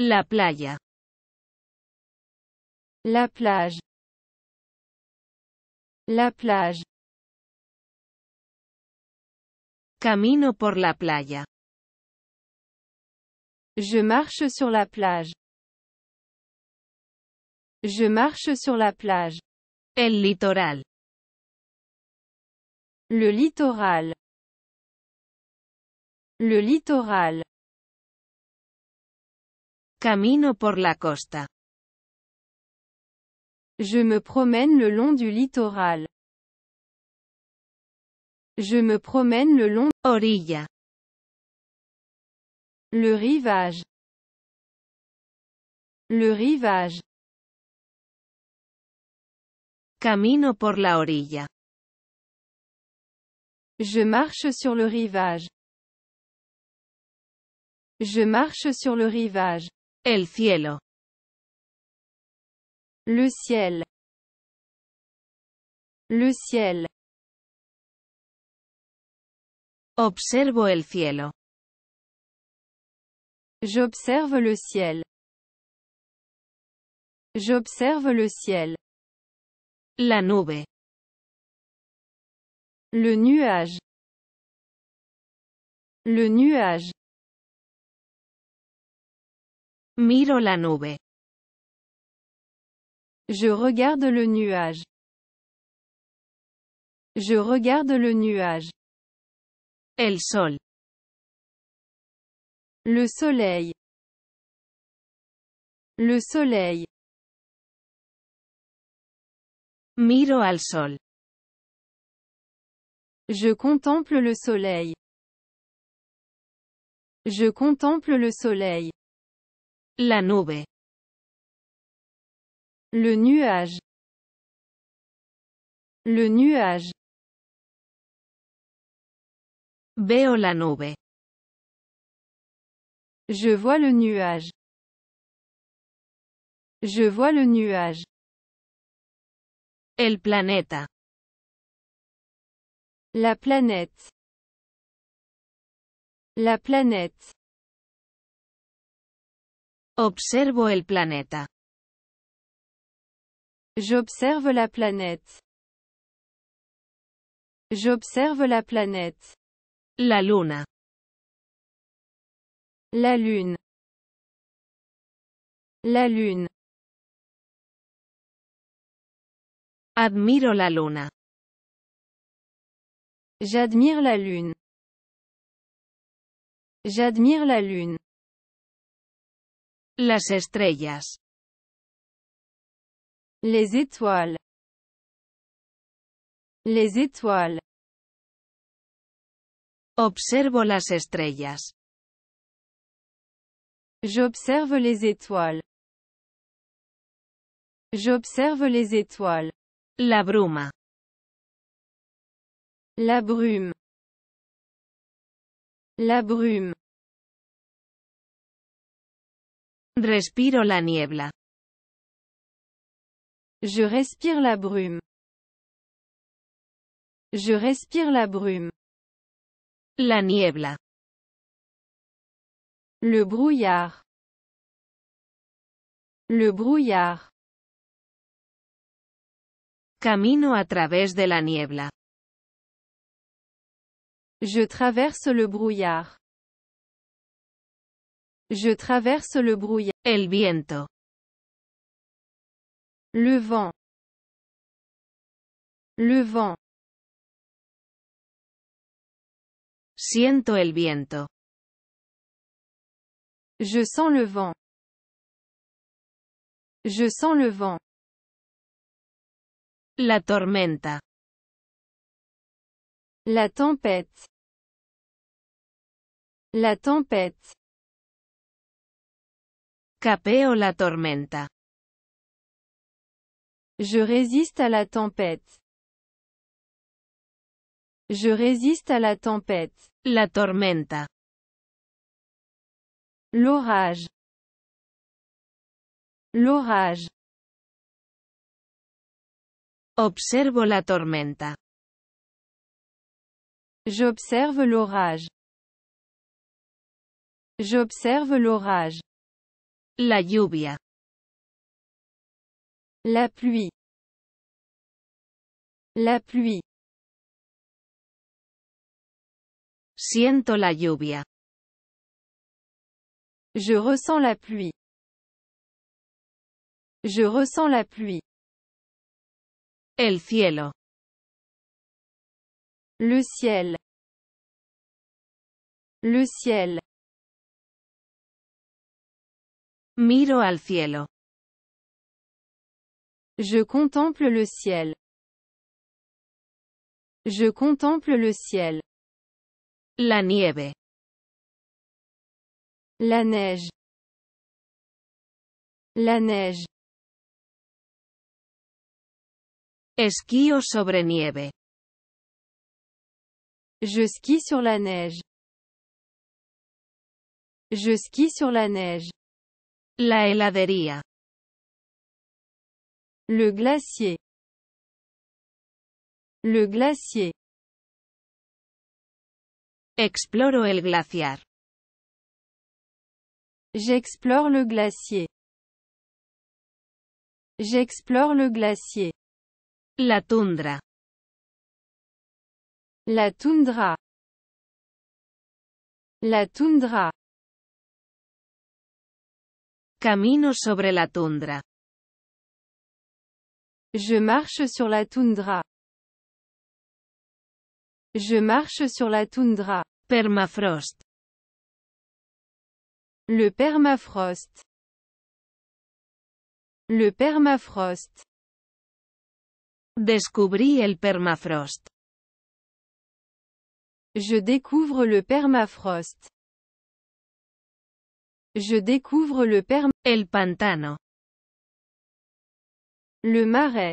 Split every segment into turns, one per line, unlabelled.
La playa. La plage. La plage. Camino por la playa. Je marche sur la plage. Je marche sur la plage. El litoral. Le littoral. Le littoral. Camino por la costa. Je me promène le long du littoral. Je me promène le long orilla. Le rivage. Le rivage. Camino por la orilla. Je marche sur le rivage. Je marche sur le rivage. El cielo. Le ciel. Le ciel. Observo el cielo. J'observe le ciel. J'observe le ciel. La nube. Le nuage. Le nuage. Miro la nube. Je regarde le nuage. Je regarde le nuage. El sol. Le soleil. Le soleil. Miro al sol. Je contemple le soleil. Je contemple le soleil. La nube. Le nuage. Le nuage. Veo la nube. Je vois le nuage. Je vois le nuage. El planeta. La planète. La planète. Observo el planeta. J'observe la planète. J'observe la planète. La luna. La lune. La lune. Admiro la luna. J'admire la lune. J'admire la lune. Las estrellas. Les étoiles. Les étoiles. Observo las estrellas. J'observe les étoiles. J'observe les étoiles. La brume. La brume. La brume. Respiro la niebla. Je respire la brume. Je respire la brume. La niebla. Le brouillard. Le brouillard. Camino a través de la niebla. Je traverse le brouillard. Je traverse le brouillard. El viento. Le vent. Le vent. Siento el viento. Je sens le vent. Je sens le vent. La tormenta. La tempête. La tempête la tormenta. Je résiste à la tempête. Je résiste à la tempête. La tormenta. L'orage. L'orage. Observo la tormenta. J'observe l'orage. J'observe l'orage. La lluvia. La pluie. La pluie. Siento la lluvia. Je ressens la pluie. Je ressens la pluie. El cielo. Le ciel. Le ciel. Miro al cielo. Je contemple le ciel. Je contemple le ciel. La nieve. La neige. La neige. Esquio sobre nieve. Je skie sur la neige. Je skie sur la neige. La heladería. Le glacier. Le glacier. Exploro el glaciar. J'explore le glacier. J'explore le glacier. La toundra. La toundra. La toundra. Camino sobre la tundra. Je marche sur la toundra. Je marche sur la toundra. Permafrost. Le permafrost. Le permafrost. Descubrí el permafrost. Je découvre le permafrost. Je découvre le perme El pantano. Le marais.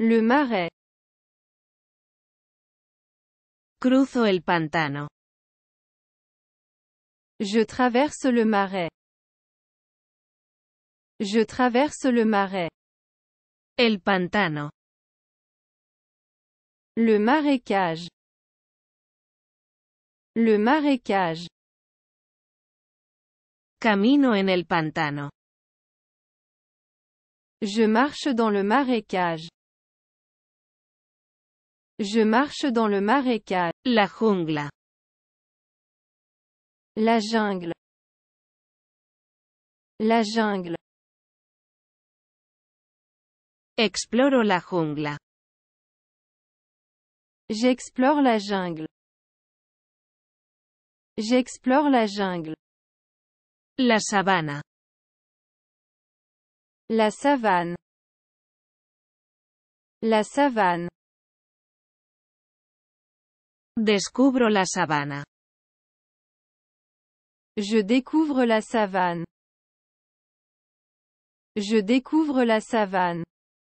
Le marais. Cruzo el pantano. Je traverse le marais. Je traverse le marais. El pantano. Le marécage. Le marécage. Camino en el pantano. Je marche dans le marécage. Je marche dans le marécage. La jungla. La jungle. La jungle. Exploro la jungle. J'explore la jungle. J'explore la jungle. La savane. La savane. La savane. Descubro la savane. Je découvre la savane. Je découvre la savane.